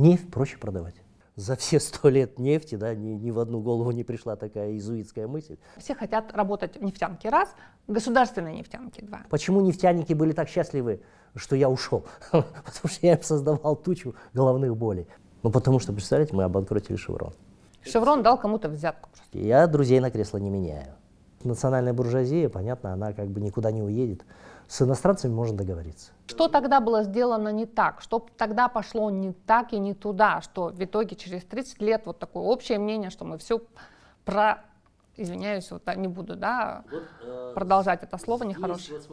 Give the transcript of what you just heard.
Нефть проще продавать. За все сто лет нефти да, ни, ни в одну голову не пришла такая изуитская мысль. Все хотят работать в нефтянке раз, государственной нефтянке два. Почему нефтяники были так счастливы, что я ушел? потому что я им создавал тучу головных болей. Ну потому что, представляете, мы обанкротили «Шеврон». «Шеврон» дал кому-то взятку. Я друзей на кресло не меняю национальная буржуазия, понятно, она как бы никуда не уедет. С иностранцами можно договориться. Что тогда было сделано не так? Что тогда пошло не так и не туда? Что в итоге через 30 лет вот такое общее мнение, что мы все про... Извиняюсь, вот а, не буду да, вот, э, продолжать это слово нехорошее. Вот